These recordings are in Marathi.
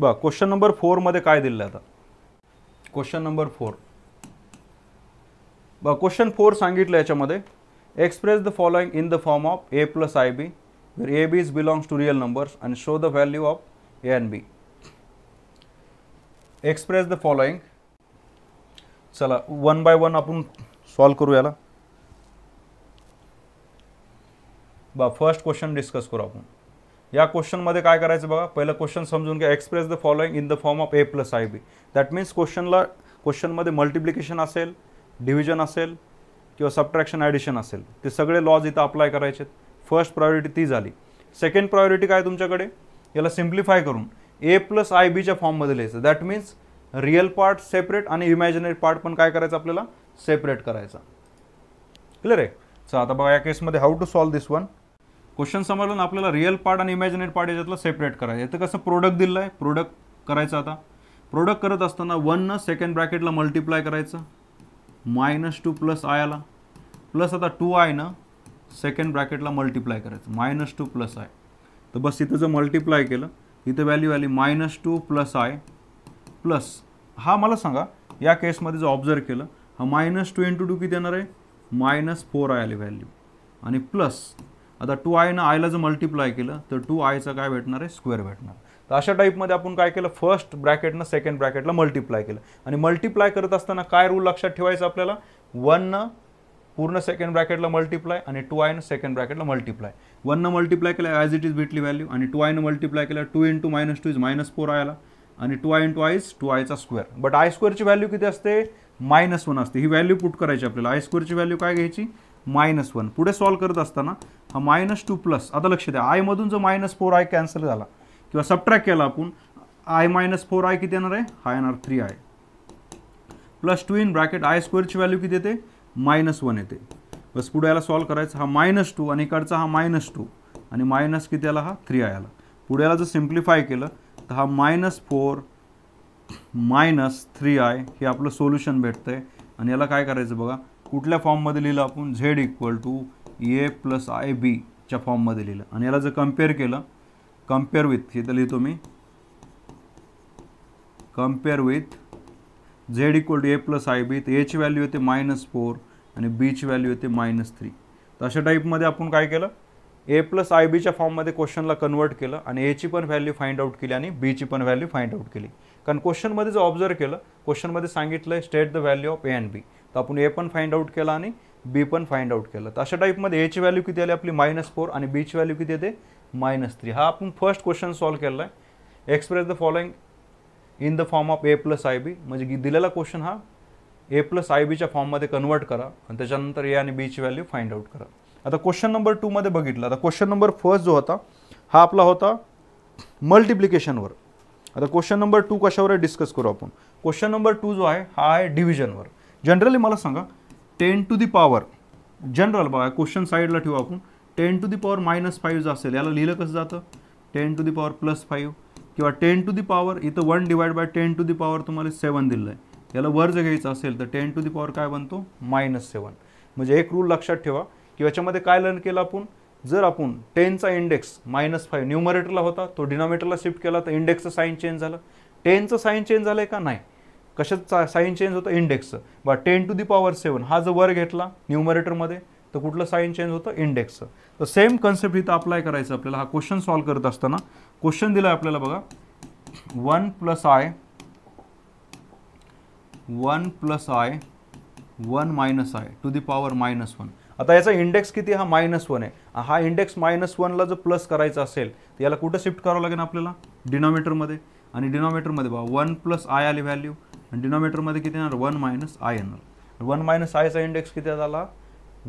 ब क्वेश्चन नंबर फोरमध्ये काय दिलं आता क्वेश्चन नंबर फोर बघ क्वेश्चन फोर सांगितलं याच्यामध्ये express the following in the form of a plus i b where a b is belongs to real numbers and show the value of a and b express the following चला वन बाय वन आपण सॉल्व करू याला ब फर्स्ट क्वेश्चन डिस्कस करू आपण या क्वेश्चनमध्ये काय करायचं बघा पहिलं क्वेश्चन समजून घ्या express the following in the form of a plus i b that means क्वेश्चनला क्वेश्चनमध्ये मल्टिप्लिकेशन असेल डिव्हिजन असेल किंवा सबट्रॅक्शन ॲडिशन असेल ते सगळे लॉज इथं अप्लाय करायचे फर्स्ट प्रायोरिटी ती झाली सेकंड प्रायोरिटी काय तुमच्याकडे याला सिम्प्लिफाय करून ए प्लस आय बीच्या फॉर्ममध्ये लिहायचं that means real part separate आणि इमॅजिनरी पार्ट पण काय करायचं आपल्याला सेपरेट करायचा क्लिअर आहे चला आता बघा या केसमध्ये how to solve this one question समजलं आपल्याला रिअल पार्ट आणि इमॅजिनेट पार्ट याच्यातला सेपरेट करायचं आहे कसं प्रोडक्ट दिलं आहे प्रोडक्ट करायचं आता प्रोडक्ट करत असताना न सेकंड ब्रॅकेटला मल्टिप्लाय करायचं मायनस टू प्लस आय आला प्लस आता टू न सेकंड ब्रॅकेटला मल्टिप्लाय करायचं मायनस टू प्लस आय तर बस इथं जर मल्टिप्लाय केलं इथं व्हॅल्यू आली minus two plus i plus हा मला सांगा या केसमध्ये जर ऑब्झर्व केलं हा मायनस टू इंटू टू किती येणार आहे मायनस फोर आय आली व्हॅल्यू आणि प्लस आता टू आयनं आयला जर मल्टिप्लाय केलं तर टू आयचं काय भेटणार आहे स्क्वेअर भेटणार तर अशा टाईपमध्ये आपण काय केलं फर्स्ट ब्रॅकेटनं सेकंड ब्रॅकेटला मल्टिप्लाय केलं आणि मल्टिप्लाय करत असताना काय रूल लक्षात ठेवायचं आपल्याला वननं पूर्ण सेकंड ब्रॅकेटला मल्टिप्लाय आणि टू न सेकंड ब्रॅकेटला मल्टिप्लाय न मल्टिप्लाय केलं ॲज इट इज भेटली व्हॅल्यू आणि टू आयनं मल्टिप्लाय केलं two into minus two is minus four आयला आणि two i into i is two आयचा स्क्वेअर बट आय स्क्वेअरची व्हॅल्यू किती असते मायनस वन असते ही व्हॅल्यू पुट करायची आपल्याला आय स्क्वेअरची व्हॅल्यू काय घ्यायची मायनस वन पुढे सॉल्व करत असताना हा मायनस टू प्लस आता लक्ष द्या मधून जो मायनस फोर आय कॅन्सल झाला किंवा सबट्रॅक्ट केला आपण आय मायनस फोर आय किती येणार आहे हा येणार three i plus two in bracket i स्क्वेअरची व्हॅल्यू किती येते मायनस वन येते बस पुढे याला सॉल्व करायचं हा मायनस टू आणि इकडचा हा मायनस टू आणि मायनस किती आला हा थ्री आय आला पुढे याला जर सिम्प्लिफाय केलं तर हा minus four minus three i हे आपलं सोल्युशन भेटतं आहे आणि याला काय करायचं बघा कुठल्या फॉर्ममध्ये लिहिलं आपण z equal to A plus i बीच्या फॉर्ममध्ये लिहिलं आणि याला जर कम्पेअर केलं कम्पेअर विथ इथं लिहितो मी compare with Z equal to A plus i b तर एची व्हॅल्यू येते मायनस फोर आणि बीची व्हॅल्यू येते मायनस थ्री तर अशा टाईपमध्ये आपण काय केलं ए प्लस आय बीच्या फॉर्ममध्ये क्वेश्चनला कन्वर्ट केलं आणि एची पण व्हॅल्यू फाइंड आउट केली आणि बीची पण व्हॅल्यू फाइंड आउट केली कारण क्वेश्चनमध्ये जर ऑब्झर्व केलं क्वेश्चनमध्ये सांगितलं state the value of a and b तर आपण ए पण फाइंड आउट केला आणि बी पण फाइंड आउट केलं तर अशा टाईपमध्ये एच व्हॅल्यू किती आली आपली मायनस फोर आणि बीच व्हॅल्यू किती येते मायनस थ्री हा आपण फर्स्ट क्वेश्चन सॉल्व केला आहे express the following in the form of a plus i b म्हणजे दिलेला क्वेश्चन हा ए प्लस आय बीच्या फॉर्ममध्ये कन्वर्ट करा आणि त्याच्यानंतर ए आणि बीची व्हॅल्यू फाइंड आउट करा आता क्वेश्चन नंबर टूमध्ये बघितलं आता क्वेश्चन नंबर फर्स्ट जो होता हा आपला होता मल्टिप्लिकेशनवर आता क्वेश्चन नंबर टू कशावर डिस्कस करू आपण क्वेश्चन नंबर टू जो आहे हा आहे डिव्हिजनवर जनरली मला सांगा ten to the power general बघा क्वेश्चन साईडला ठेवू आपण ten to the power minus five असेल याला लिहिलं कसं जातं ten to the power plus five किंवा टेन टू दी पॉवर इथं one divide by ten to the power तुम्हाला सेवन दिलं आहे याला वर्ज जर घ्यायचं असेल तर टेन टू दी पॉवर काय बनतो मायनस सेवन म्हणजे एक रूल लक्षात ठेवा की याच्यामध्ये काय लर्न केला आपण जर आपण टेनचा इंडेक्स मायनस फाईव्ह न्यूमरेटरला होता तो डिनॉमिनेटरला शिफ्ट केला तर इंडेक्सचं साईन चेंज झालं टेनचं साईन चेंज झालं आहे का नाही कशाचा साईन चेंज होतं इंडेक्सचं बा ten to the power seven हा जर वर घेतला न्यूमरेटरमध्ये तर कुठलं साईन चेंज होतं इंडेक्सचं तर सेम कन्सेप्ट इथं अप्लाय करायचं आपल्याला हा क्वेश्चन सॉल्व करत असताना क्वेश्चन दिला आपल्याला बघा one plus i one plus i one minus i to the power minus one आता याचा इंडेक्स किती हा मायनस वन आहे हा इंडेक्स मायनस वनला जर प्लस करायचा असेल तर याला कुठं शिफ्ट करावं लागेल आपल्याला डिनॉमिनेटरमध्ये आणि डिनॉमिनेटरमध्ये बा वन प्लस आय आली व्हॅल्यू आणि डिनॉमिनेटरमध्ये किती येणार वन मायनस आय येणार वन मायनस आयचा इंडेक्स किती आला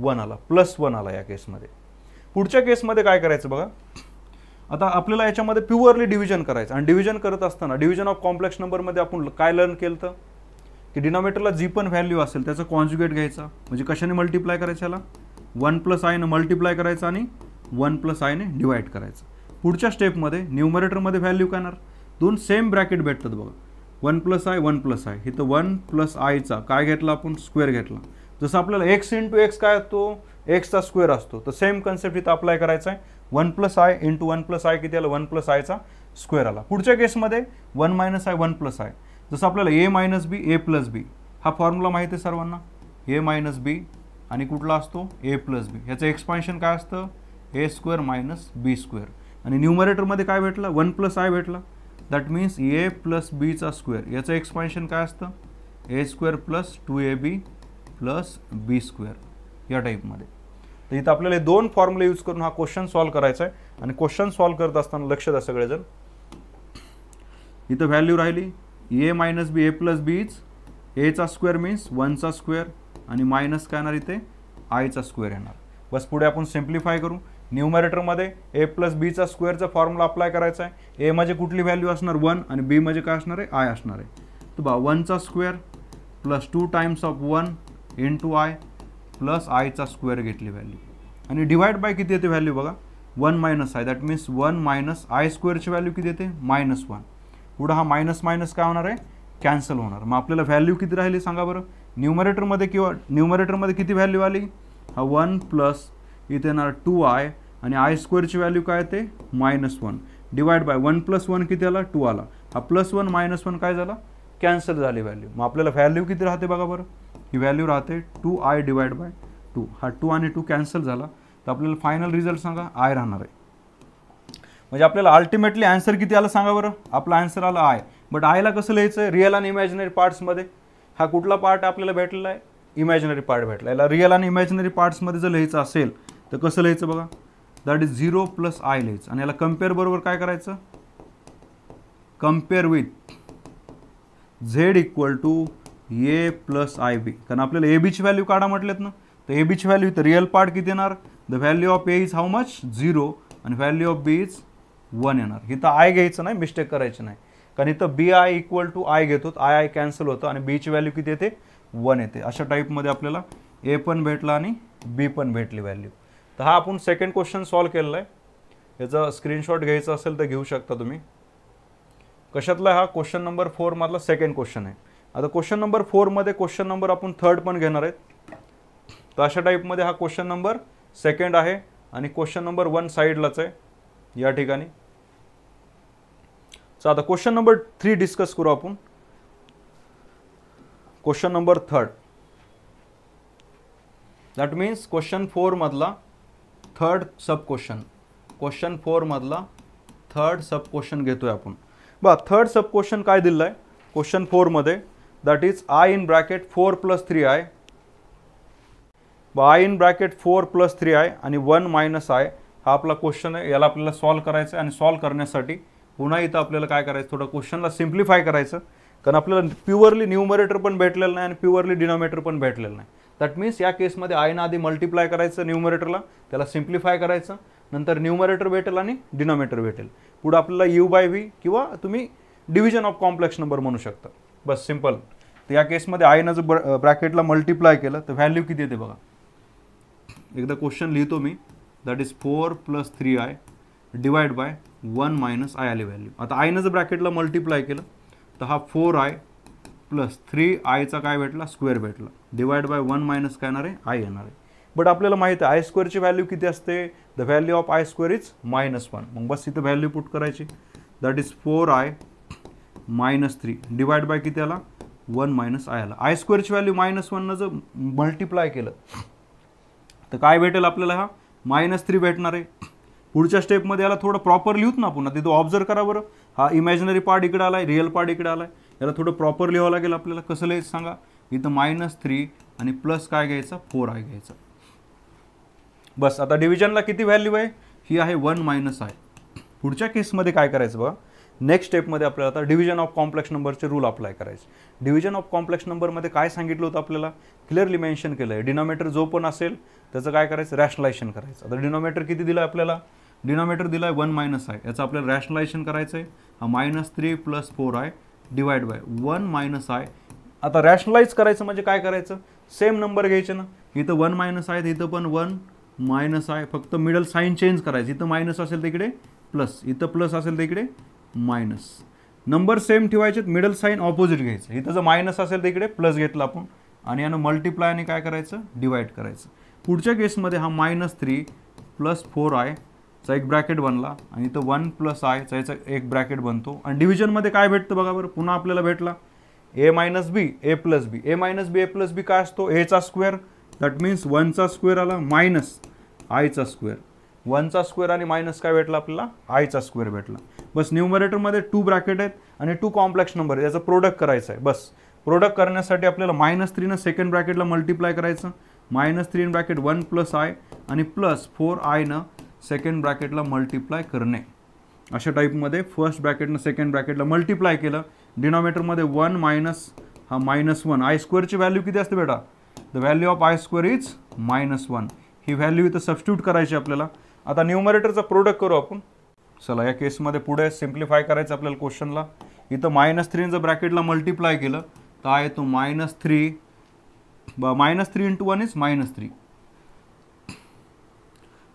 वन आला प्लस वन आला या केसमध्ये पुढच्या केसमध्ये काय करायचं बघा आता आपल्याला याच्यामध्ये प्युअरली डिव्हिजन करायचं आणि डिव्हिजन करत असताना डिव्हिजन ऑफ कॉम्प्लेक्स नंबरमध्ये आपण काय लर्न केलं तर की डिनॉमिनेटरला जी पण व्हॅल्यू असेल त्याचा कॉन्ज्युगेट घ्यायचा म्हणजे कशाने मल्टिप्लाय करायचं याला वन प्लस आयनं मल्टिप्लाय करायचं आणि वन प्लस आयने डिवाईड करायचं पुढच्या स्टेपमध्ये न्युमरेटरमध्ये व्हॅल्यू काय दोन सेम ब्रॅकेट भेटतात बघा one plus i one plus i इथं वन प्लस आयचा काय घेतला आपण स्क्वेअर घेतला जसं आपल्याला एक्स इंटू एक्स काय असतो एक्सचा स्क्वेअर असतो तर सेम कन्सेप्ट इथं अप्लाय करायचा आहे one plus i into one plus i किती आलं वन प्लस आयचा स्क्वेअर आला पुढच्या केसमध्ये one minus i one plus i जसं आपल्याला ए मायनस बी ए प्लस बी हा फॉर्म्युला माहिती आहे सर्वांना ए मायनस बी आणि कुठला असतो ए प्लस बी ह्याचं एक्सपान्शन काय असतं ए स्क्वेअर मायनस बी स्क्वेअर आणि न्यूमरेटरमध्ये काय भेटलं वन प्लस आय भेटला दॅट मीन्स ए प्लस बीचा स्क्वेअर याचं एक्सपान्शन काय असतं ए square plus two A B plus b square या टाईपमध्ये तर इथं आपल्याला दोन फॉर्म्युला यूज करून हा क्वेश्चन सॉल्व करायचा आहे आणि क्वेश्चन सॉल्व्ह करत असताना लक्ष द्या सगळेजण इथं व्हॅल्यू राहिली a minus B A plus बीच इज एचा स्क्वेअर मीन्स वनचा स्क्वेअर आणि मायनस काय येणार इथे आयचा स्क्वेअर येणार बस पुढे आपण सिम्प्लिफाय करू न्यूमरेटरमध्ये ए प्लस बीचा स्क्वेअरचा फॉर्म्युला अप्लाय करायचा आहे ए म्हणजे कुठली व्हॅल्यू असणार वन आणि बी म्हणजे काय असणार आहे आय असणार आहे तर बा वनचा square plus two times of one in two i plus आयचा स्क्वेअर घेतली व्हॅल्यू आणि डिवाईड बाय किती येते व्हॅल्यू बघा one minus i that means one minus i स्क्वेअरची व्हॅल्यू किती येते मायनस वन पुढं हा मायनस मायनस काय होणार आहे कॅन्सल होणार मग आपल्याला व्हॅल्यू किती राहिली सांगा बरं न्यूमरेटरमध्ये किंवा न्यूमरेटरमध्ये किती व्हॅल्यू आली हा वन प्लस इथे येणार टू आय आणि आय स्क्वेअरची व्हॅल्यू काय ते minus one divide by one plus one किती आला टू आला हा प्लस वन मायनस वन काय झाला कॅन्सल झाली व्हॅल्यू मग आपल्याला व्हॅल्यू किती राहते बघा बरं ही व्हॅल्यू राहते two i divide by two हा टू आणि टू कॅन्सल झाला तर आपल्याला फायनल रिझल्ट सांगा आय राहणार आहे म्हणजे आपल्याला अल्टिमेटली आन्सर किती आला सांगा बरं आपला आन्सर आला आय बट आयला कसं लिहायचं आहे रिअल आणि इमॅजिनरी पार्ट्समध्ये हा कुठला पार्ट आपल्याला भेटलेला आहे इमॅजिनरी पार्ट भेटला याला रिअल आणि इमॅजिनरी पार्ट्समध्ये जर लिहायचं असेल तर कसं लिहायचं बघा that is zero plus i लिहायचं आणि याला कम्पेअर बरोबर काय करायचं compare with Z equal to A plus i b कारण आपल्याला ए बीची व्हॅल्यू काढा म्हटलेत ना तर ए बीची व्हॅल्यू तर रिअल पार्ट किती येणार the value of A is how much zero आणि value of B is one येणार इथं आय घ्यायचं नाही मिस्टेक करायचं नाही कारण इथं b i equal to i घेतो आय आय कॅन्सल होतं आणि बीची व्हॅल्यू किती येते वन येते अशा टाईपमध्ये आपल्याला ए पण भेटला आणि बी पण भेटली व्हॅल्यू तर हा आपण सेकंड क्वेश्चन सॉल्व्ह केलेला आहे याचा स्क्रीनशॉट घ्यायचा असेल तर घेऊ शकता तुम्ही कशातला हा क्वेश्चन नंबर फोरमधला सेकंड क्वेश्चन आहे आता क्वेश्चन नंबर फोरमध्ये क्वेश्चन नंबर आपण थर्ड पण घेणार आहेत तर अशा टाईपमध्ये हा क्वेश्चन नंबर सेकंड आहे आणि क्वेश्चन नंबर वन साईडलाच आहे या ठिकाणी चला आता क्वेश्चन नंबर थ्री डिस्कस करू आपण question number third that means question फोरमधला थर्ड सब क्वेश्चन क्वेश्चन मधला थर्ड सब क्वेश्चन घेतोय आपण बा थर्ड सब क्वेश्चन काय दिलं आहे क्वेश्चन फोरमध्ये that is i in bracket four plus three i i in bracket four plus three i आणि वन मायनस आय हा आपला क्वेश्चन आहे याला आपल्याला सॉल्व्ह करायचं आहे आणि सॉल्व्ह करण्यासाठी पुन्हा इथं आपल्याला काय करायचं थोडं क्वेश्चनला सिम्प्लिफाय करायचं कारण आपल्याला प्युअरली न्यूमरेटर पण भेटलेलं नाही आणि प्युअरली डिनॉमिनेटर पण भेटलेलं नाही दॅट मीन्स या केसमध्ये ना आधी मल्टिप्लाय करायचं न्यूमरेटरला त्याला सिम्प्लिफाय करायचं नंतर न्यूमरेटर भेटेल आणि डिनॉमिनेटर भेटेल पुढं आपल्याला यू बाय व्ही किंवा तुम्ही डिव्हिजन ऑफ कॉम्प्लेक्स नंबर म्हणू शकता बस सिम्पल तर या केसमध्ये आयनं जर ब्र ब्रॅकेटला मल्टिप्लाय केलं तर व्हॅल्यू किती येते बघा एकदा क्वेश्चन लिहितो मी that is four plus three i divide by one minus i आली व्हॅल्यू आता आयनं जर ब्रॅकेटला मल्टिप्लाय केलं तर हा फोर आय प्लस थ्री आयचा काय भेटला स्क्वेअर भेटला डिवाइड बाय वन मायनस काय येणार आहे आय येणार आहे बट आपल्याला माहिती आहे आय स्क्वेअरची व्हॅल्यू किती असते the value of i square is minus one मग बस इथं व्हॅल्यू पुट करायची that is four i minus three divide by किती आला वन मायनस आय आला आय स्क्वेअरची व्हॅल्यू मायनस वननं जर मल्टिप्लाय केलं तर काय भेटेल आपल्याला हा मायनस थ्री भेटणार आहे पुढच्या स्टेपमध्ये याला थोडं प्रॉपर लिहूत ना पुन्हा तिथं ऑब्झर्व करा बरं हा इमॅजिनरी पार्ट इकडे आला आहे रिअल पार्ट इकडे आला आहे याला थोडं प्रॉपर लिहावं लागेल आपल्याला कसं लिहायचं सांगा इथं मायनस थ्री आणि प्लस काय घ्यायचं फोर आय घ्यायचं बस आता डिव्हिजनला किती व्हॅल्यू आहे ही आहे वन मायनस आय पुढच्या केसमध्ये काय करायचं बघा नेक्स्ट स्टेपमध्ये आपल्याला आता डिव्हिजन ऑफ कॉम्प्लेक्स नंबरचे रूल अप्लाय करायचे डिव्हिजन ऑफ कॉम्प्लेक्स नंबरमध्ये काय सांगितलं होतं आपल्याला क्लिअरली मेन्शन केलं आहे डिनॉमिटर जो पण असेल त्याचं काय करायचं रॅशनलायझेशन करायचं आता डिनॉमिटर किती दिलं आहे आपल्याला डिनॉमेटर दिला आहे वन मायनस आय याचं आपल्याला रॅशनलायशन करायचं आहे हा minus three plus four i divide by one minus i आता रॅशनलाइज करायचं म्हणजे काय करायचं सेम नंबर घ्यायचं ना इथं वन मायनस आहे इथं पण वन मायनस आहे फक्त मिडल साईन चेंज करायचं इथं मायनस असेल तिकडे प्लस इथं प्लस असेल तिकडे मायनस नंबर सेम ठेवायचे मिडल साईन ऑपोजिट घ्यायचं इथं जर मायनस असेल तिकडे प्लस घेतला आपण आणि यानं मल्टिप्लायने काय करायचं डिवाईड करायचं पुढच्या केसमध्ये हा minus three plus four i चा एक ब्रॅकेट बनला आणि तो वन प्लस आयचा याचा एक ब्रॅकेट बनतो आणि डिव्हिजनमध्ये काय भेटतं बघा बरं पुन्हा आपल्याला भेटला A minus B A plus B A minus B A plus बी काय असतो एचा स्क्वेअर दॅट मीन्स वनचा स्क्वेअर आला मायनस आयचा स्क्वेअर वनचा स्क्वेअर आणि मायनस काय भेटला आपल्याला आयचा स्क्वेअर भेटला बस न्यूमरेटरमध्ये टू ब्रॅकेट आहेत आणि टू कॉम्प्लेक्स नंबर आहे याचं प्रोडक्ट करायचं आहे बस प्रोडक्ट करण्यासाठी आपल्याला मायनस थ्रीनं सेकंड ब्रॅकेटला मल्टिप्लाय करायचं minus three in bracket one plus i आणि प्लस फोर आयनं सेकंड ब्रॅकेटला मल्टिप्लाय करणे अशा टाईपमध्ये फर्स्ट ब्रॅकेटनं सेकंड ब्रॅकेटला मल्टिप्लाय केलं डिनॉमिनेटरमध्ये वन मायनस हा मायनस वन आय स्क्वेअरची व्हॅल्यू किती असते बेटा the value of i square is minus one ही व्हॅल्यू इथं सबस्टिट्यूट करायची आपल्याला आता न्यूमरेटरचा प्रोडक्ट करू आपण चला या केसमध्ये पुढे सिम्प्लिफाय करायचं आपल्याला क्वेश्चनला इथं मायनस थ्रीनं जर ब्रॅकेटला मल्टिप्लाय केलं तर आहे तो minus three minus three into one is minus three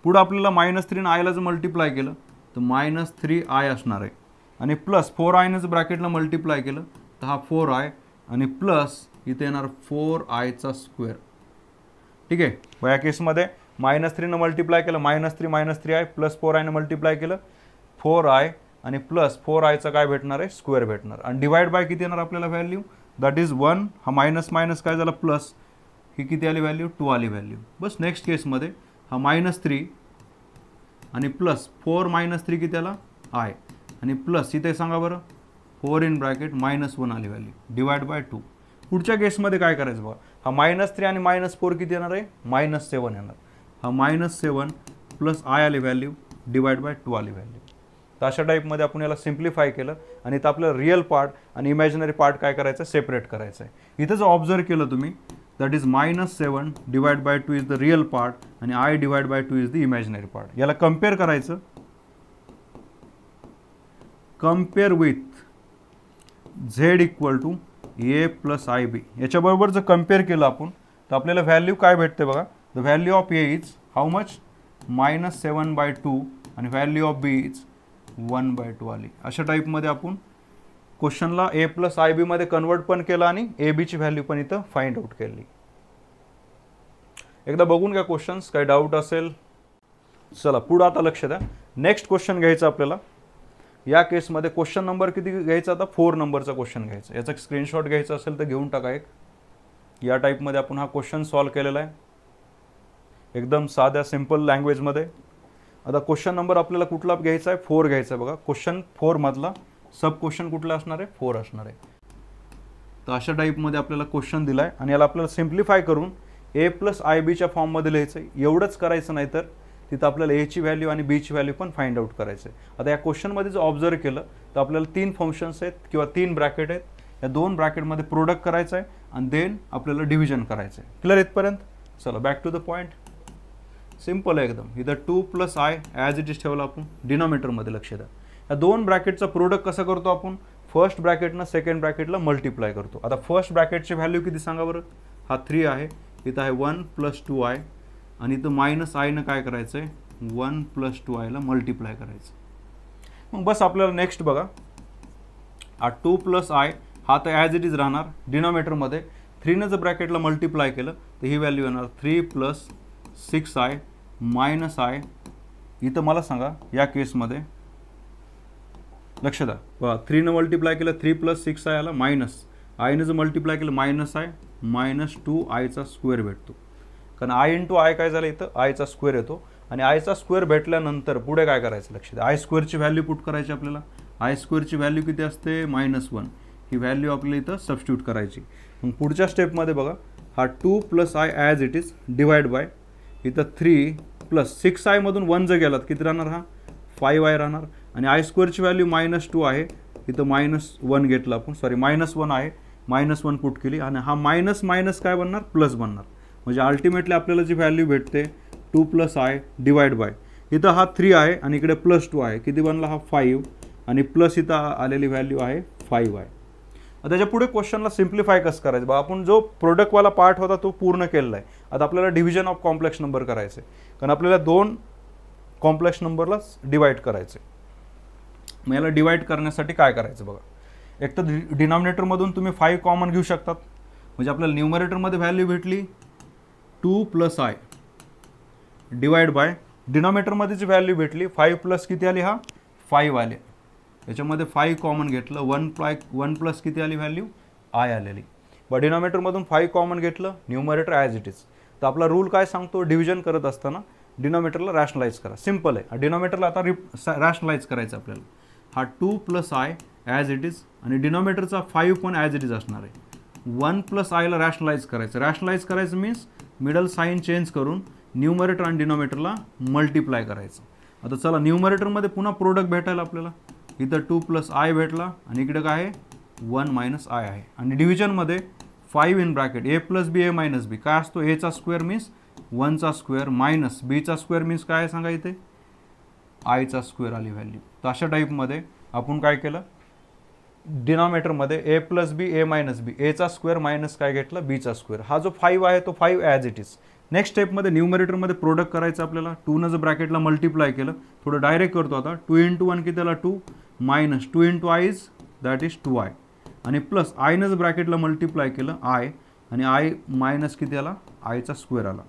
पुढं आपल्याला मायनस थ्री आयला जर मल्टिप्लाय केलं तर मायनस थ्री आय असणार आहे आणि प्लस फोर आयनं जर ब्रॅकेटला मल्टिप्लाय केलं तर हा फोर आय आणि प्लस इथे येणार फोर आयचा स्क्वेअर ठीक आहे या केसमध्ये मायनस थ्रीनं मल्टिप्लाय केलं minus three minus three i plus four आयनं मल्टिप्लाय केलं फोर आय आणि प्लस फोर आयचं काय भेटणार आहे स्क्वेअर भेटणार आणि डिवाइड बाय किती येणार आपल्याला व्हॅल्यू दॅट इज वन हा मायनस मायनस काय झाला प्लस ही किती आली व्हॅल्यू टू आली व्हॅल्यू बस नेक्स्ट केसमध्ये हा मायनस थ्री आणि प्लस फोर मायनस थ्री किती आला आय आणि प्लस इथे सांगा बरं four in bracket minus one आली व्हॅल्यू डिवाइड बाय टू पुढच्या केसमध्ये काय करायचं बघा हा मायनस थ्री आणि मायनस फोर किती येणार आहे मायनस सेवन येणार हा मायनस सेवन प्लस आय आली व्हॅल्यू डिवाइड बाय टू आली व्हॅल्यू तर अशा टाईपमध्ये आपण याला सिम्प्लिफाय केलं आणि इथं आपलं रिअल पार्ट आणि इमॅजिनरी पार्ट काय करायचं सेपरेट करायचं आहे इथं जर ऑब्झर्व केलं तुम्ही that is minus seven divide by two is the real part आणि i divide by two is the imaginary part याला कम्पेअर करायचं compare with Z equal to A plus i B याच्याबरोबर जर कम्पेअर केलं आपण तर आपल्याला व्हॅल्यू काय भेटते बघा the value of A is how much minus seven by two आणि value of B is one by two आली अशा टाईपमध्ये आपण क्वेश्चनला ए प्लस आय बीमध्ये कन्वर्ट पण केला आणि ए बीची व्हॅल्यू पण इथं फाइंड आउट केली एकदा बघून घ्या क्वेश्चन्स काही डाऊट असेल चला पुढं आता लक्ष द्या नेक्स्ट क्वेश्चन घ्यायचा आपल्याला या केसमध्ये क्वेश्चन नंबर किती घ्यायचा आता फोर नंबरचा क्वेश्चन घ्यायचा याचा स्क्रीनशॉट घ्यायचा असेल तर घेऊन टाका एक या टाईपमध्ये आपण हा क्वेश्चन सॉल्व केलेला आहे एकदम साध्या सिम्पल लँग्वेजमध्ये आता क्वेश्चन नंबर आपल्याला कुठला घ्यायचा आहे फोर घ्यायचा आहे बघा क्वेश्चन फोरमधला सब क्वेश्चन कुठला असणार आहे फोर असणार आहे तर अशा टाईपमध्ये आपल्याला क्वेश्चन दिलाय आणि याला आपल्याला सिम्प्लिफाय करून ए प्लस आय बीच्या फॉर्ममध्ये लिहायचं आहे एवढंच करायचं नाही तर तिथं आपल्याला एची व्हॅल्यू आणि ची व्हॅल्यू पण फाइंड आउट करायचं आहे आता या क्वेश्चनमध्ये जर ऑब्झर्व केलं तर आपल्याला तीन फंक्शन्स आहेत किंवा तीन ब्रॅकेट आहेत या दोन ब्रॅकेटमध्ये प्रोडक्ट करायचं आहे आणि देन आपल्याला डिव्हिजन करायचं आहे क्लिअर इथपर्यंत चला back to the point simple आहे एकदम इथं two plus i as it is ठेवलं आपण डिनॉमिटरमध्ये लक्ष द्या या दोन ब्रॅकेटचं प्रोडक्ट कसं करतो आपण फर्स्ट ब्रॅकेटनं सेकंड ब्रॅकेटला मल्टिप्लाय करतो आता फर्स्ट ब्रॅकेटची व्हॅल्यू किती सांगा बरं हा थ्री आहे इथं आहे वन प्लस टू आय आणि इथं मायनस आयनं काय करायचं आहे वन प्लस टू आयला मल्टिप्लाय करायचं मग बस आपल्याला नेक्स्ट बघा हा टू प्लस आय हा तर ॲज इट इज राहणार डिनॉमेटरमध्ये थ्रीनं जर ब्रॅकेटला मल्टिप्लाय केलं तर ही व्हॅल्यू येणार three plus six i minus i इथं मला सांगा या केसमध्ये लक्ष द्या बघा थ्रीनं मल्टिप्लाय केलं थ्री प्लस सिक्स आय आला मायनस आयनं जर मल्टिप्लाय केलं मायनस आय मायनस टू आयचा स्क्वेअर भेटतो कारण आय टू आय काय झालं इथं आयचा स्क्वेअर येतो आणि आयचा स्क्वेअर भेटल्यानंतर पुढे काय करायचं लक्ष द्या आय स्क्वेअरची व्हॅल्यू पुट करायची आपल्याला आय स्क्वेअरची व्हॅल्यू किती असते मायनस वन ही व्हॅल्यू आपल्याला इथं सबस्टिट्यूट करायची मग पुढच्या स्टेपमध्ये बघा हा two plus i as it is divide by इथं थ्री प्लस सिक्स आयमधून वन जर गेलात किती राहणार हा फाईव्ह आय राहणार आणि आय स्क्वेअरची व्हॅल्यू मायनस टू आहे इथं मायनस वन घेतला आपण सॉरी मायनस वन आहे मायनस वन पुट केली आणि हा मायनस मायनस काय बनणार प्लस बनणार म्हणजे अल्टिमेटली आपल्याला जी व्हॅल्यू भेटते two plus i divide by इथं हा थ्री आहे आणि इकडे प्लस टू आहे किती बनला हा फाईव्ह आणि प्लस इथं आलेली व्हॅल्यू आहे फाईव्ह आहे त्याच्या पुढे क्वेश्चनला सिम्प्लिफाय कसं करायचं बा आपण जो प्रोडक्टवाला पार्ट होता तो पूर्ण केलेला आहे आता आपल्याला डिव्हिजन ऑफ कॉम्प्लेक्स नंबर करायचं आहे कारण आपल्याला दोन कॉम्प्लेक्स नंबरलाच डिवाईड करायचं आहे मग याला डिवाईड करण्यासाठी काय करायचं बघा एक तर डिनॉमिनेटरमधून तुम्ही फाईव्ह कॉमन घेऊ शकतात म्हणजे आपल्याला न्युमरेटरमध्ये व्हॅल्यू भेटली two plus i divide by जी व्हॅल्यू भेटली फाईव्ह प्लस किती आली हा फाईव्ह आले याच्यामध्ये फाईव्ह कॉमन घेतलं वन प्लाय वन प्लस किती आली व्हॅल्यू आय आलेली ब डिनॉमिनेटरमधून फाईव्ह कॉमन घेतलं न्युमरेटर ॲज इट इज तर आपला रूल काय सांगतो डिव्हिजन करत असताना डिनॉमिनेटरला रॅशनलाइज करा सिम्पल आहे डिनॉमिनेटरला आता रिप रॅशनलाइज करायचं आपल्याला हा two plus i as it is आणि डिनॉमिनेटरचा फाईव्ह पण ॲज इट इज असणार आहे वन प्लस आयला रॅशनलाइज करायचं रॅशनलाइज करायचं मीन्स मिडल साईन चेंज करून न्यूमरेटर आणि डिनॉमिनेटरला मल्टिप्लाय करायचं आता चला न्यूमरेटरमध्ये पुन्हा प्रोडक्ट भेटायला आपल्याला इथं टू प्लस आय भेटला आणि इकडं काय आहे वन मायनस आय आहे आणि डिव्हिजनमध्ये five in bracket A plus B A minus B काय असतो एचा स्क्वेअर मीन्स वनचा स्क्वेअर मायनस बीचा स्क्वेअर मीन्स काय आहे सांगा इथे आयचा स्क्वेअर आली व्हॅल्यू तर अशा टाईपमध्ये आपण काय केलं डिनॉमिनेटरमध्ये ए प्लस बी ए मायनस बी एचा स्क्वेअर मायनस काय घेतला बीचा स्क्वेअर हा जो फाईव्ह आहे तो five as it is next स्टेपमध्ये न्यूमरेटरमध्ये प्रोडक्ट करायचं आपल्याला टूनं जर ब्रॅकेटला मल्टिप्लाय केलं थोडं डायरेक्ट करतो आता टू इंटू वन किती आला two minus two into i is that is two i आणि प्लस आयनंच ब्रॅकेटला मल्टिप्लाय केलं आय आणि आय मायनस किती आला आयचा स्क्वेअर आला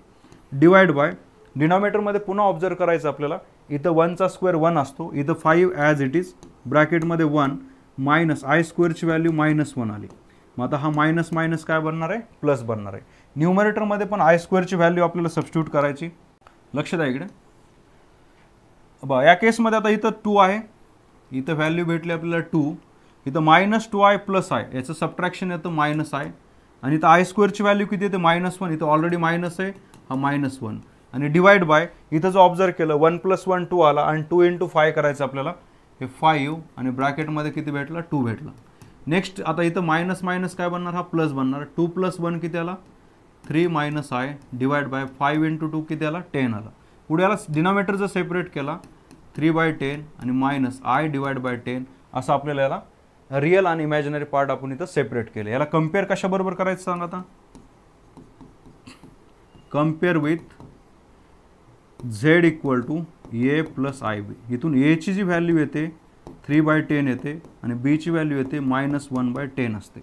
डिवाइड बाय डिनॉमिनेटरमध्ये पुन्हा ऑब्झर्व करायचं आपल्याला इथं वनचा स्क्वेअर वन असतो इथं फाईव्ह ॲज इट इज ब्रॅकेटमध्ये वन मायनस आय स्क्वेअरची व्हॅल्यू मायनस वन आली मग आता हा मायनस मायनस काय बनणार आहे प्लस बनणार आहे न्यूमरेटरमध्ये पण आय स्क्वेअरची व्हॅल्यू आपल्याला सबस्ट्यूट करायची लक्ष द्या इकडे बा या केसमध्ये आता इथं टू आहे इथं व्हॅल्यू भेटली आपल्याला टू इथं minus two i plus i याचं सबट्रॅक्शन येतं मायनस आय आणि इथं आय स्क्वेअरची व्हॅल्यू किती येते मायनस वन इथं ऑलरेडी मायनस आहे हा मायनस वन आणि डिवाइड बाय इथं जो ऑब्झर्व केलं वन प्लस वन टू आला आणि टू इंटू फाय करायचं आपल्याला हे फाईव्ह आणि ब्रॅकेटमध्ये किती भेटलं टू भेटलं नेक्स्ट आता इथं मायनस मायनस काय बनणार हा प्लस बनणार टू प्लस वन किती आला three minus i divide by five into two किती आला टेन आला पुढे याला डिनॉमिटर जर सेपरेट केला थ्री बाय टेन आणि minus i divide by ten असं आपल्याला याला रिअल आणि इमॅजिनरी पार्ट आपण इथं सेपरेट केले याला कम्पेअर कशाबरोबर करायचं सांग आता compare with Z equal to A plus i बी इथून एची जी व्हॅल्यू येते थ्री बाय टेन येते आणि बीची व्हॅल्यू येते मायनस वन बाय टेन असते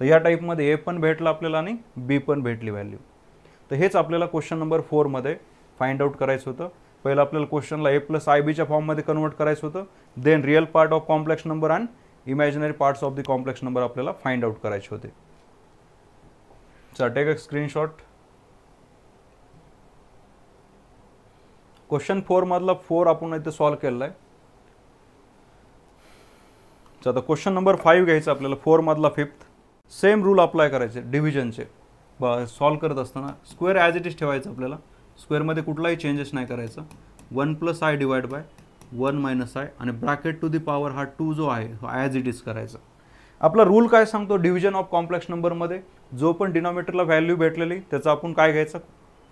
तर या टाईपमध्ये ए पण भेटला आपल्याला आणि बी पण भेटली व्हॅल्यू तर हेच आपल्याला क्वेश्चन नंबर फोरमध्ये फाइंड आउट करायचं होतं पहिलं आपल्याला क्वेश्चनला ए प्लस आय बीच्या फॉर्ममध्ये कन्वर्ट करायचं होतं then real part of complex number and imaginary parts of the complex number आपल्याला फाइंड आउट करायचे होते चा टेक अ स्क्रीनशॉट क्वेश्चन मधला फोर आपण इथे सॉल्व केलेला आहे आता क्वेश्चन नंबर फाईव्ह घ्यायचा आपल्याला मधला फिफ्थ सेम रूल अप्लाय करायचे डिव्हिजनचे ब सॉल्व करत असताना स्क्वेअर ॲज इट इज ठेवायचं आपल्याला स्क्वेअरमध्ये कुठलाही चेंजेस नाही करायचं one plus i divide by one minus i आणि ब्रॅकेट टू दी पॉवर हा टू जो आहे तो ॲज इट इज करायचा आपला रूल काय सांगतो डिव्हिजन ऑफ कॉम्प्लेक्स नंबरमध्ये जो पण डिनॉमिनेटरला व्हॅल्यू भेटलेली त्याचा आपण काय घ्यायचं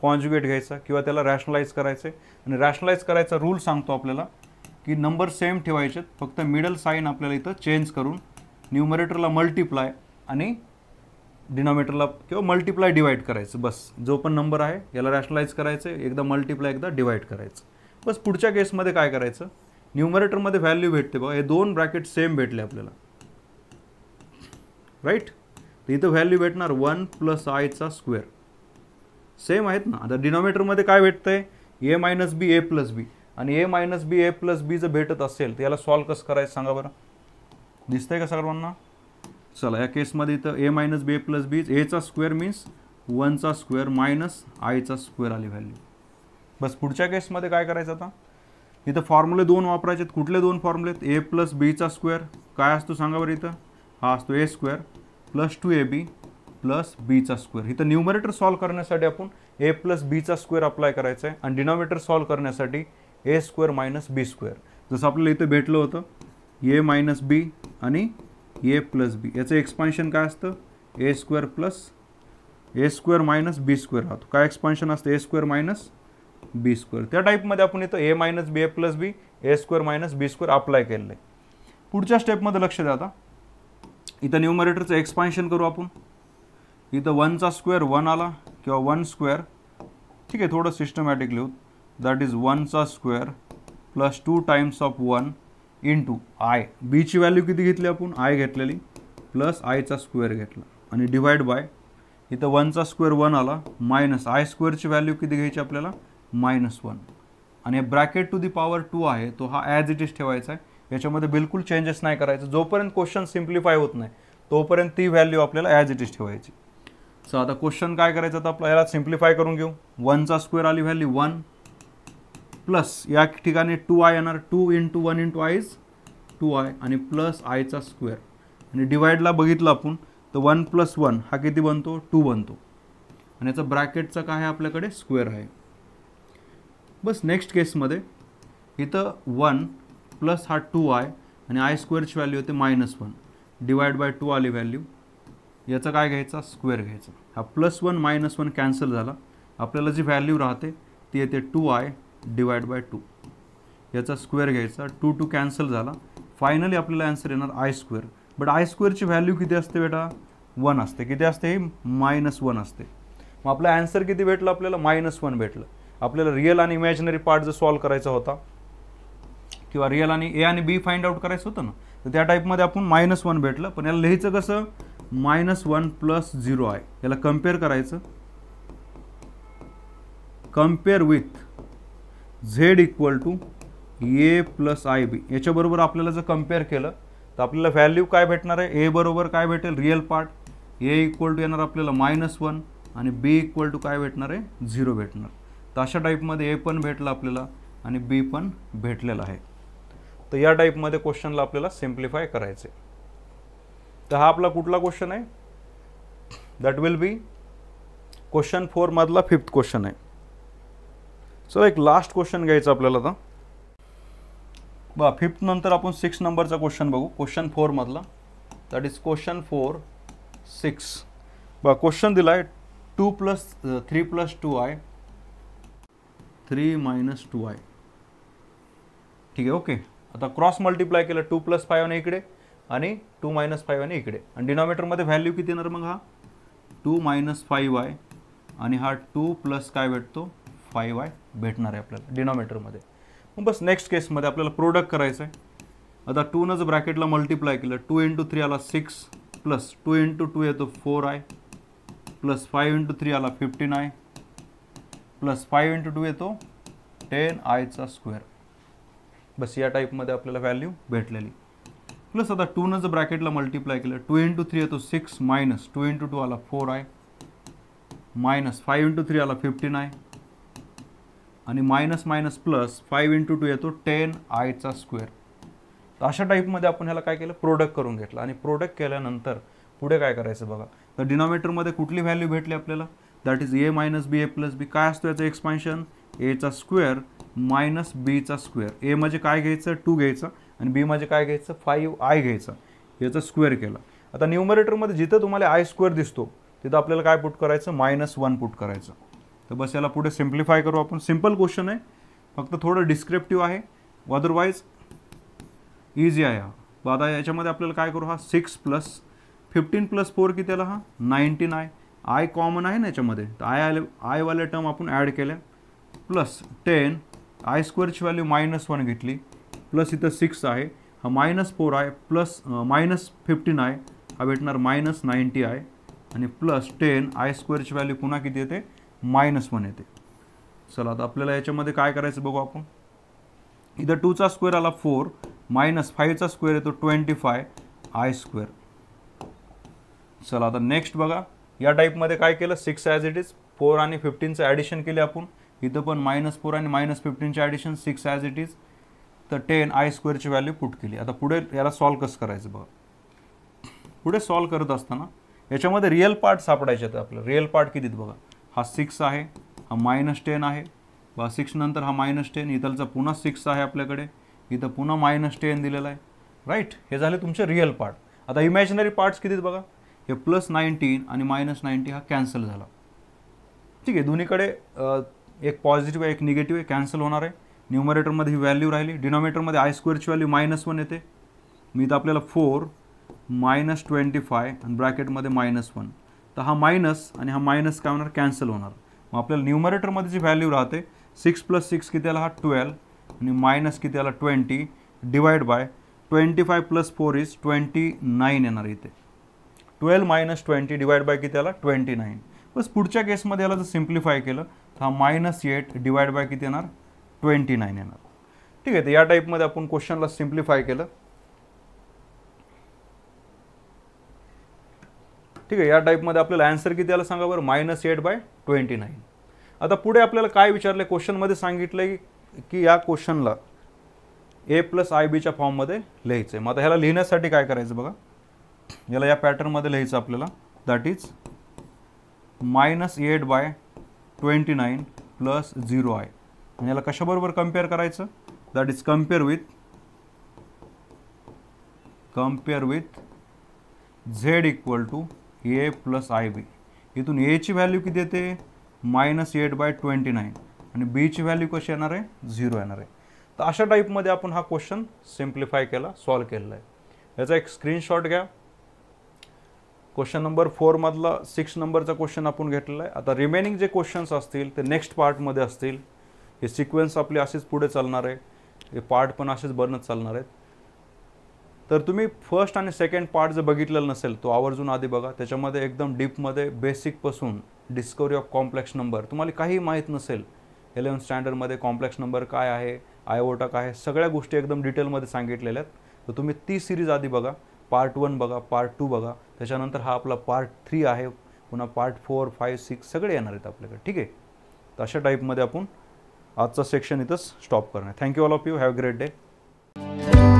कॉन्ज्युगेट घ्यायचा किंवा त्याला रॅशनलाइज करायचं आणि रॅशनलाइज करायचा रूल सांगतो आपल्याला की नंबर सेम ठेवायचे फक्त मिडल साईन आपल्याला इथं चेंज करून न्यूमरेटरला मल्टिप्लाय आणि डिनॉमिनेटरला किंवा मल्टिप्लाय डिवाइड करायचं बस जो पण नंबर आहे याला रॅशनलाइज करायचं एकदा मल्टिप्लाय एकदा डिवाइड करायचं बस पुढच्या केसमध्ये काय करायचं न्यूमरेटरमध्ये व्हॅल्यू भेटते बघा हे दोन ब्रॅकेट सेम भेटले आपल्याला राईट तर इथं व्हॅल्यू भेटणार वन प्लस आयचा स्क्वेअर सेम आहेत ना आता डिनॉमिनेटरमध्ये काय भेटतं आहे ए मायनस बी ए प्लस बी आणि ए मायनस बी ए प्लस बी जर भेटत असेल तर याला सॉल्व्ह कसं करायचं सांगा बरं दिसतंय का सर्वांना चला या केसमध्ये इथं A minus B A plus B एचा स्क्वेअर मीन्स वनचा स्क्वेअर मायनस आयचा स्क्वेअर आली व्हॅल्यू बस पुढच्या केसमध्ये काय करायचं आता इथं फॉर्म्युले दोन वापरायचे आहेत कुठले दोन फॉर्म्युले आहेत ए प्लस बीचा स्क्वेअर काय असतो सांगा बरं इथं हा असतो A square plus two A B plus B बीचा स्क्वेअर इथं न्यूमरेटर सॉल्व करण्यासाठी आपण ए प्लस बीचा स्क्वेअर अप्लाय करायचा आहे आणि डिनॉमिनेटर सॉल्व करण्यासाठी A square minus B square जसं आपल्याला इथं भेटलं होतं ए मायनस बी आणि ए प्लस बी याचं एक्सपान्शन काय असतं ए square plus A square minus B square राहतो काय एक्सपान्शन असतं ए स्क्वेअर मायनस बी स्क्वेअर त्या टाईपमध्ये आपण इथं A minus B A plus B A square minus B square apply केलेलं आहे पुढच्या स्टेपमध्ये लक्ष द्या आता इथं न्यूमरेटरचं एक्सपान्शन करू आपण इथं वनचा स्क्वेअर वन आला किंवा वन स्क्वेअर ठीक आहे थोडं सिस्टमॅटिक लिहू दॅट इज वनचा square plus two times of one in two i बीची व्हॅल्यू किती घेतली आपण आय घेतलेली प्लस आयचा स्क्वेअर घेतला आणि डिवाइड बाय इथं वनचा स्क्वेअर वन आला मायनस आय स्क्वेअरची व्हॅल्यू किती घ्यायची आपल्याला मायनस वन आणि bracket to the power two आहे तो हा ॲज इट इज ठेवायचा आहे याच्यामध्ये बिलकुल चेंजेस नाही करायचं जोपर्यंत क्वेश्चन सिम्प्लिफाय होत नाही तोपर्यंत ती व्हॅल्यू आपल्याला ॲज इट इज ठेवायची सो आता क्वेश्चन काय करायचं तर आपल्याला सिम्प्लिफाय करून घेऊ वनचा स्क्वेअर आली व्हॅल्यू वन प्लस या ठिकाणी टू आय येणार two into one into i is two i आणि प्लस आयचा स्क्वेअर आणि डिवाईडला बघितलं आपण तर वन प्लस वन हा किती बनतो टू बनतो आणि याचा ब्रॅकेटचा काय आहे आपल्याकडे स्क्वेअर आहे बस नेक्स्ट केसमध्ये इथं वन प्लस हा टू आय आणि आय स्क्वेअरची व्हॅल्यू होते minus one divide by two आली व्हॅल्यू याचा काय घ्यायचा स्क्वेअर घ्यायचा हा plus one minus one cancel झाला आपल्याला जी व्हॅल्यू राहते ती येते two i divide by two याचा स्क्वेअर घ्यायचा टू टू कॅन्सल झाला फायनली आपल्याला आन्सर येणार आय स्क्वेअर बट आय स्क्वेअरची व्हॅल्यू किती असते बेटा वन असते किती असते मायनस वन असते मग आपला ॲन्सर किती भेटलं आपल्याला मायनस वन भेटलं आपल्याला रिअल आणि इमॅजिनरी पार्ट जर सॉल्व करायचा होता किंवा रिअल आणि ए आणि बी फाइंड आउट करायचं होतं ना तर त्या टाईपमध्ये आपण मायनस वन भेटलं पण याला लिहायचं कसं मायनस वन प्लस झिरो आहे याला कम्पेअर करायचं compare with Z equal to A plus i B याच्याबरोबर आपल्याला जर कम्पेअर केलं तर आपल्याला व्हॅल्यू काय भेटणार आहे ए बरोबर काय भेटेल real part A equal to येणार आपल्याला मायनस वन आणि बी इक्वल टू काय भेटणार आहे झिरो भेटणार तर अशा टाईपमध्ये ए पण भेटलं आपल्याला आणि बी पण भेटलेलं आहे तर या टाईपमध्ये क्वेश्चनला आपल्याला सिम्प्लिफाय करायचे तर हा आपला कुठला क्वेश्चन आहे दॅट विल बी क्वेश्चन मधला फिफ्थ क्वेश्चन आहे सर एक लास्ट क्वेश्चन घ्यायचा आपल्याला आता बा फिफ्थ नंतर आपण सिक्स नंबरचा क्वेश्चन बघू क्वेश्चन मधला that is question four six बा क्वेश्चन दिला आहे two plus three plus two i three minus two i ठीक आहे ओके आता क्रॉस मल्टिप्लाय केलं टू प्लस फाय ने इकडे आणि टू मायनस फाईव्ह आणि इकडे आणि डिनॉमिनेटरमध्ये व्हॅल्यू किती येणार मग हा टू मायनस फाईव्ह आहे आणि हा टू प्लस काय भेटतो फाईव्ह आय भेटणार आहे आपल्याला डिनॉमिनेटरमध्ये मग बस नेक्स्ट केसमध्ये आपल्याला प्रोडक्ट करायचं आहे आता जर ब्रॅकेटला मल्टिप्लाय केलं टू इंटू थ्री आला six plus two into two येतो four i plus five into three आला fifteen i plus five into two येतो टेन आयचा स्क्वेअर बस या टाईपमध्ये आपल्याला व्हॅल्यू भेटलेली प्लस आता टू न जर ब्रॅकेटला मल्टिप्लाय केलं टू इंटू थ्री येतो six minus two into two आला फोर आहे मायनस फाईव्ह इंटू थ्री आला फिफ्टीन आहे आणि minus minus plus five into two येतो टेन आयचा स्क्वेअर तर अशा टाईपमध्ये आपण ह्याला काय केलं प्रोडक्ट करून घेतला आणि प्रोडक्ट केल्यानंतर पुढे काय करायचं बघा तर डिनॉमिनेटरमध्ये कुठली व्हॅल्यू भेटली आपल्याला that is a minus B A plus बी काय असतो याचं एक्सपान्शन एचा स्क्वेअर मायनस बीचा स्क्वेअर ए म्हणजे काय घ्यायचं टू घ्यायचं आणि बी म्हणजे काय घ्यायचं फाईव्ह आय घ्यायचं याचं स्क्वेअर केलं आता न्यूमरेटरमध्ये जिथं तुम्हाला आय स्क्वेअर दिसतो तिथं आपल्याला काय पुट करायचं मायनस वन पुट करायचं तर बस याला पुढे सिम्प्लिफाय करू आपण सिम्पल क्वेश्चन आहे फक्त थोडं डिस्क्रिप्टिव्ह आहे अदरवाईज इझी आहे हा आता याच्यामध्ये आपल्याला काय करू हा six plus fifteen plus four कितीला हा नाईन्टीन आय आय कॉमन आहे ना याच्यामध्ये तर आय आय आयवाल्या टर्म आपण ॲड केल्या प्लस टेन आय स्क्वेअरची व्हॅल्यू मायनस वन घेतली प्लस इथं सिक्स आहे हा मायनस फोर आहे प्लस मायनस फिफ्टीन आहे हा भेटणार मायनस नाईन्टी आहे आणि प्लस टेन आय स्क्वेअरची व्हॅल्यू पुन्हा किती येते मायनस वन येते चला आता आपल्याला याच्यामध्ये काय करायचं बघू आपण इथं टूचा स्क्वेअर आला फोर मायनस फाईव्हचा स्क्वेअर येतो ट्वेंटी फाय आय स्क्वेअर चला आता नेक्स्ट बघा या टाईपमध्ये काय केलं six as it is four आणि फिफ्टीनचं ॲडिशन केले आपण इथं पण मायनस फोर आणि मायनस फिफ्टीनचे addition six as it is तर टेन आय स्क्वेअरची व्हॅल्यू पुट केली आता पुढे याला सॉल्व कसं करायचं बघा पुढे सॉल्व करत असताना याच्यामध्ये रिअल पार्ट सापडायचे आहेत आपलं रिअल पार्ट कितीत बघा हा सिक्स आहे हा मायनस टेन आहे बघा सिक्स नंतर हा मायनस टेन इथलचा पुन्हा सिक्स आहे आपल्याकडे इथं पुन्हा मायनस टेन दिलेला आहे राईट हे झाले तुमचे रिअल पार्ट आता इमॅजिनरी पार्ट्स कितीत बघा हे प्लस नाईन्टीन आणि मायनस नाईन्टी हा कॅन्सल झाला ठीक आहे दोन्हीकडे एक पॉझिटिव्ह आहे एक निगेटिव्ह आहे कॅन्सल होणार आहे न्युमरेटरमध्ये ही व्हॅल्यू राहिली डिनॉमिनेटरमध्ये आय स्क्वेअरची व्हॅल्यू मायनस वन येते मी तर आपल्याला फोर मायनस ट्वेंटी फाय आणि ब्रॅकेटमध्ये मायनस वन तर हा मायनस आणि हा मायनस काय होणार कॅन्सल होणार मग आपल्याला न्युमरेटरमध्ये जी व्हॅल्यू राहते सिक्स प्लस सिक्स किती आला हा ट्वेल्व आणि मायनस किती आला twenty divide by twenty five plus four is twenty nine येणार इथे twelve minus twenty divide by किती आला ट्वेंटी नाईन बस पुढच्या केसमध्ये याला जर सिम्प्लिफाय केलं तर हा मायनस एट डिवाइड बाय किती येणार ट्वेंटी नाईन येणार ठीक आहे तर या टाईपमध्ये आपण क्वेश्चनला सिम्प्लिफाय केलं ठीक आहे या टाईपमध्ये आपल्याला आन्सर किती आला सांगा बरं minus eight by twenty nine आता पुढे आपल्याला काय विचारलं क्वेश्चन क्वेश्चनमध्ये सांगितलं आहे की या क्वेश्चनला ए प्लस आय बीच्या फॉर्ममध्ये लिहायचं आहे मग आता ह्याला लिहिण्यासाठी काय करायचं बघा याला या पॅटर्नमध्ये लिहायचं आपल्याला that is minus eight by twenty nine plus zero i आणि याला कशाबरोबर कम्पेअर करायचं that is compare with compare with Z equal to A plus i बी इथून एची व्हॅल्यू किती येते minus eight by twenty nine आणि बीची व्हॅल्यू कशी येणार आहे झिरो येणार आहे तर अशा टाईपमध्ये आपण हा क्वेश्चन सिम्प्लिफाय केला सॉल्व केलेला आहे याचा एक स्क्रीनशॉट घ्या क्वेश्चन नंबर फोरमधला सिक्स नंबरचा क्वेश्चन आपण घेतलेला आहे आता रिमेनिंग जे क्वेश्चन्स असतील ते नेक्स्ट पार्टमध्ये असतील हे सिक्वेन्स आपले असेच पुढे चालणार आहे हे पार्ट पण असेच बनत चालणार आहेत तर तुम्ही फर्स्ट आणि सेकंड पार्ट जर बघितलेलं नसेल तो आवर्जून आधी बघा त्याच्यामध्ये एकदम डीपमध्ये बेसिकपासून डिस्कवरी ऑफ कॉम्प्लेक्स नंबर तुम्हाला काही माहीत नसेल इलेवन स्टँडर्डमध्ये कॉम्प्लेक्स नंबर काय आहे आयओटा काय आहे सगळ्या गोष्टी एकदम डिटेलमध्ये सांगितलेल्या आहेत तर तुम्ही ती सिरीज आधी बघा पार्ट वन बघा पार्ट टू बघा त्याच्यानंतर हा आपला पार्ट थ्री आहे पुन्हा पार्ट फोर फाईव्ह सिक्स सगळे येणार आहेत आपल्याकडे ठीक आहे तर अशा टाईपमध्ये आपण आजचं सेक्शन इथंच स्टॉप करणं thank you all of you have a great day